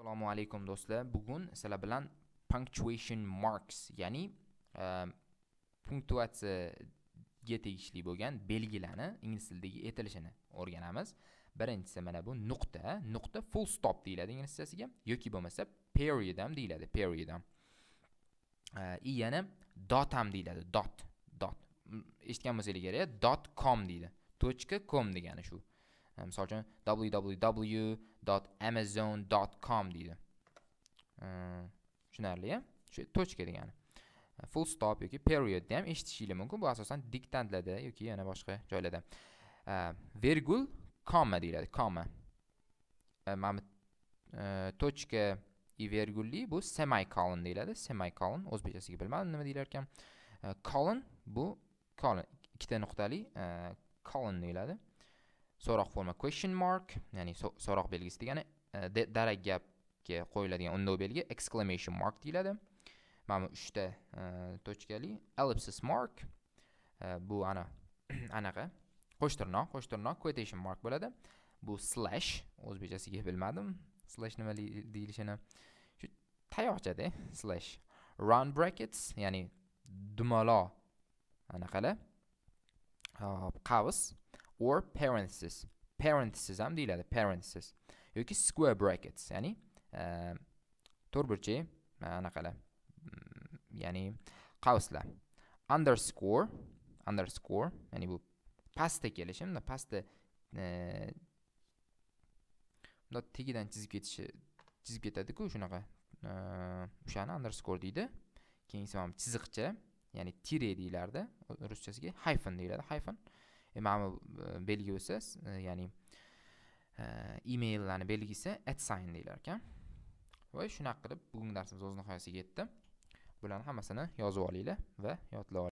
assalomu alaykum do'stlar bugun sizlar bilan punctuation marks ya'ni e, punktuatsiyaga tegishli bo'lgan belgilarni ingliz tilidagi aytilishini o'rganamiz birinchisi mana bu nuqta nuqta full stop deyiladi inglizchasiga yoki bo'lmasa period ham deyiladi period ham и e, yana dot ham deyiladi dot dot eshitgan bo'lsanglar kerak dot com deydi точка com degani shu Э, misol uchun www amazon com deydi tushunarli shu точка degani full stop yoki periodni ham eshitishingiz mumkin bu asosan diktantlarda yoki yana boshqa joylarda vergul komma deyiladi komma mana точка и vergulli bu semicolon deyiladi semicolon o'zbekchasiga bilmadim nima deyilar ekan colon bu colon ikkita nuqtali colon deyiladi so'roq forma question mark ya'ni so'roq belgisi degani e, darak gapga qo'yiladigan undov belgi exclamation mark deyiladi mana bu uchta e, to'chkali ellipsis mark e, bu ana anaqa qo'shtirnoq qo'shtirnoq quotation mark bo'ladi bu slash o'zbekchasiga bilmadim slash nima deyilishini shu tayoqchada slash round brackets ya'ni dumalo anaqalar hop qavs or parenthesis parenthesis ham deyiladi parenthesis yoki square brackets ya'ni to'rtburchak anaqalar mm, ya'ni qavslar underscore underscore ya'ni bu pastda kelishi mana pastda bunda tegidan chizib ketishi chizib ketadi-ku shunaqa o'shani underscore deydi keyin esa chiziqcha ya'ni tire deyilardi ruschasiga hyphen deyiladi hyphen imami e, belgisi e, ya'ni e, emaillarni belgisi at sign deyilar ekan va shunaqa qilib bugungi darsimiz o'z nihoyasiga yetdi bularni hammasini yozib olinglar va yodlab